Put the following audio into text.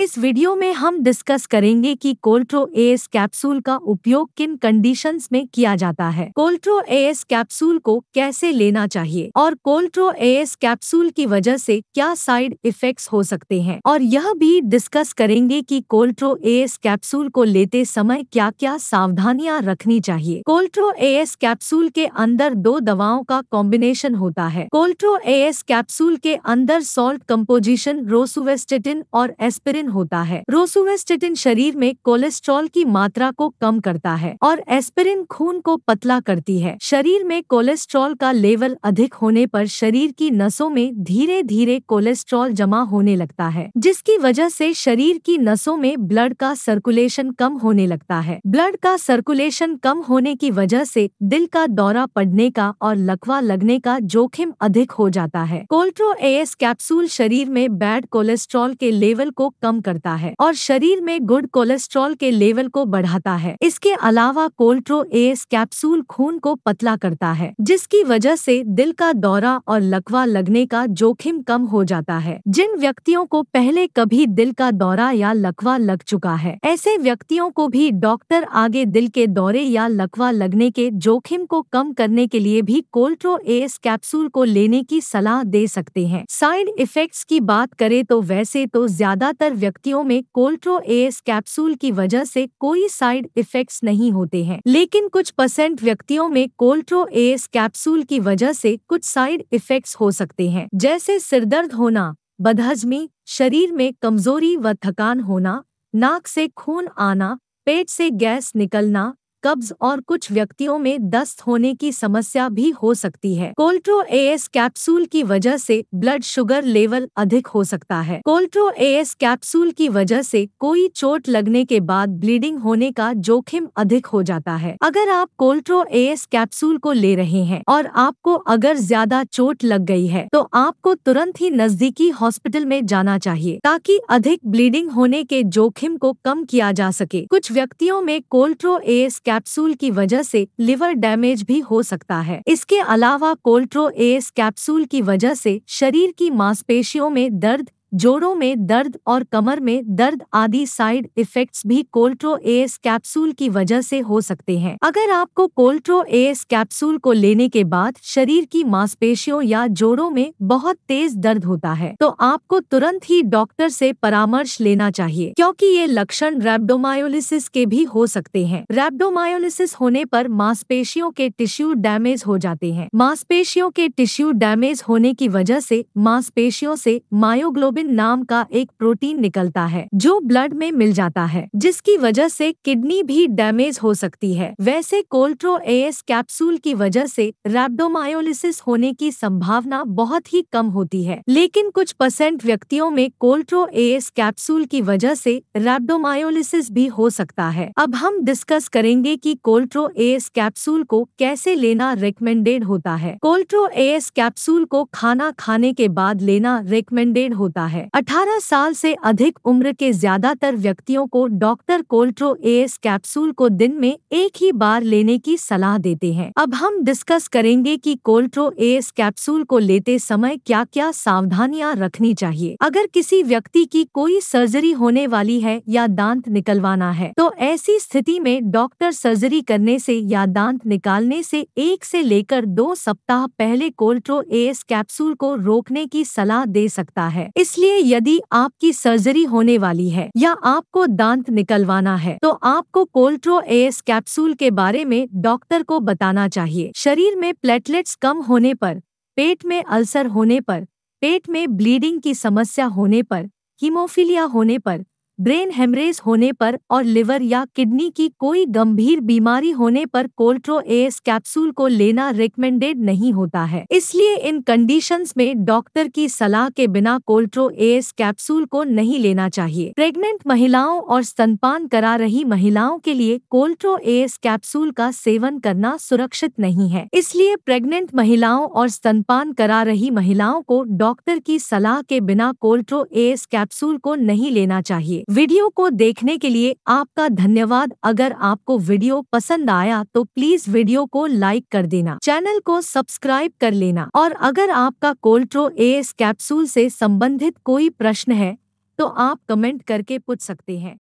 इस वीडियो में हम डिस्कस करेंगे कि कोल्ट्रो एएस कैप्सूल का उपयोग किन कंडीशंस में किया जाता है कोल्ट्रो एएस कैप्सूल को कैसे लेना चाहिए और कोल्ट्रो एएस कैप्सूल की वजह से क्या साइड इफेक्ट्स हो सकते हैं और यह भी डिस्कस करेंगे कि कोल्ट्रो एएस कैप्सूल को लेते समय क्या क्या सावधानियां रखनी चाहिए कोल्ट्रो एएस कैप्सूल के अंदर दो दवाओं का कॉम्बिनेशन होता है कोल्ट्रो एएस कैप्सूल के अंदर सॉल्ट कम्पोजिशन रोसुवेस्टेटिन और एस्पिरिन होता है रोसुवेस्टेटिन शरीर में कोलेस्ट्रॉल की मात्रा को कम करता है और एस्पिरिन खून को पतला करती है शरीर में कोलेस्ट्रॉल का लेवल अधिक होने पर शरीर की नसों में धीरे धीरे कोलेस्ट्रॉल जमा होने लगता है जिसकी वजह से शरीर की नसों में ब्लड का सर्कुलेशन कम होने लगता है ब्लड का सर्कुलेशन कम होने की वजह से दिल का दौरा पड़ने का और लकवा लगने का जोखिम अधिक हो जाता है कोल्ट्रो एस कैप्सूल शरीर में बैड कोलेस्ट्रॉल के लेवल को कम करता है और शरीर में गुड कोलेस्ट्रॉल के लेवल को बढ़ाता है इसके अलावा कोल्ट्रो एस कैप्सूल खून को पतला करता है जिसकी वजह से दिल का दौरा और लकवा लगने का जोखिम कम हो जाता है जिन व्यक्तियों को पहले कभी दिल का दौरा या लकवा लग चुका है ऐसे व्यक्तियों को भी डॉक्टर आगे दिल के दौरे या लकवा लगने के जोखिम को कम करने के लिए भी कोल्ट्रो एस कैप्सूल को लेने की सलाह दे सकते हैं साइड इफेक्ट्स की बात करें तो वैसे तो ज्यादातर व्यक्तियों में कोल्ट्रो एस कैप्सूल की वजह से कोई साइड इफेक्ट्स नहीं होते हैं लेकिन कुछ परसेंट व्यक्तियों में कोल्ट्रो एस कैप्सूल की वजह से कुछ साइड इफेक्ट्स हो सकते हैं जैसे सिरदर्द होना बदहजमी शरीर में कमजोरी व थकान होना नाक से खून आना पेट से गैस निकलना कब्ज और कुछ व्यक्तियों में दस्त होने की समस्या भी हो सकती है कोल्ट्रो एएस कैप्सूल की वजह से ब्लड शुगर लेवल अधिक हो सकता है कोल्ट्रो एएस कैप्सूल की वजह से कोई चोट लगने के बाद ब्लीडिंग होने का जोखिम अधिक हो जाता है अगर आप कोल्ट्रो एएस कैप्सूल को ले रहे हैं और आपको अगर ज्यादा चोट लग गई है तो आपको तुरंत ही नजदीकी हॉस्पिटल में जाना चाहिए ताकि अधिक ब्लीडिंग होने के जोखिम को कम किया जा सके कुछ व्यक्तियों में कोल्ट्रो एएस कैप्सूल की वजह से लिवर डैमेज भी हो सकता है इसके अलावा कोल्ट्रो एस कैप्सूल की वजह से शरीर की मांसपेशियों में दर्द जोड़ों में दर्द और कमर में दर्द आदि साइड इफेक्ट्स भी कोल्ट्रो एएस कैप्सूल की वजह से हो सकते हैं अगर आपको कोल्ट्रो एएस कैप्सूल को लेने के बाद शरीर की मांसपेशियों या जोड़ों में बहुत तेज दर्द होता है तो आपको तुरंत ही डॉक्टर से परामर्श लेना चाहिए क्योंकि ये लक्षण रेबडोमायोलिसिस के भी हो सकते हैं रेबडोमायोलिसिस होने पर मांसपेशियों के टिश्यू डैमेज हो जाते हैं मांसपेशियों के टिश्यू डैमेज होने की वजह से मांसपेशियों से मायोग्लोबिन हीमोग्लोबिन नाम का एक प्रोटीन निकलता है जो ब्लड में मिल जाता है जिसकी वजह से किडनी भी डैमेज हो सकती है वैसे कोल्ट्रो एस कैप्सूल की वजह से रैब्डोमायोलिसिस होने की संभावना बहुत ही कम होती है लेकिन कुछ परसेंट व्यक्तियों में कोल्ट्रो एस कैप्सूल की वजह से रैब्डोमायोलिसिस भी हो सकता है अब हम डिस्कस करेंगे कि कोल्ट्रो एस कैप्सूल को कैसे लेना रिकमेंडेड होता है कोल्ट्रो एस कैप्सूल को खाना खाने के बाद लेना रिकमेंडेड होता है है 18 साल से अधिक उम्र के ज्यादातर व्यक्तियों को डॉक्टर कोल्ट्रो एएस कैप्सूल को दिन में एक ही बार लेने की सलाह देते हैं अब हम डिस्कस करेंगे कि कोल्ट्रो एएस कैप्सूल को लेते समय क्या क्या सावधानियां रखनी चाहिए अगर किसी व्यक्ति की कोई सर्जरी होने वाली है या दांत निकलवाना है तो ऐसी स्थिति में डॉक्टर सर्जरी करने से या दांत निकालने से एक से लेकर दो सप्ताह पहले कोल्ट्रो एस कैप्सूल को रोकने की सलाह दे सकता है इसलिए इसलिए यदि आपकी सर्जरी होने वाली है या आपको दांत निकलवाना है तो आपको कोल्ट्रो एस कैप्सूल के बारे में डॉक्टर को बताना चाहिए शरीर में प्लेटलेट्स कम होने पर पेट में अल्सर होने पर पेट में ब्लीडिंग की समस्या होने पर हीमोफीलिया होने पर ब्रेन हेमरेज होने पर और लिवर या किडनी की कोई गंभीर बीमारी होने पर कोल्ट्रो एस कैप्सूल को लेना रिकमेंडेड नहीं होता है इसलिए इन कंडीशंस में डॉक्टर की सलाह के बिना कोल्ट्रो एस कैप्सूल को नहीं लेना चाहिए प्रेग्नेंट महिलाओं और स्तनपान करा रही महिलाओं के लिए कोल्ट्रो एस कैप्सूल का सेवन करना सुरक्षित नहीं है इसलिए प्रेग्नेंट महिलाओं और स्तनपान करा रही महिलाओं को डॉक्टर की सलाह के बिना कोल्ट्रो एस कैप्सूल को नहीं लेना चाहिए वीडियो को देखने के लिए आपका धन्यवाद अगर आपको वीडियो पसंद आया तो प्लीज वीडियो को लाइक कर देना चैनल को सब्सक्राइब कर लेना और अगर आपका कोल्ट्रो एएस कैप्सूल से संबंधित कोई प्रश्न है तो आप कमेंट करके पूछ सकते हैं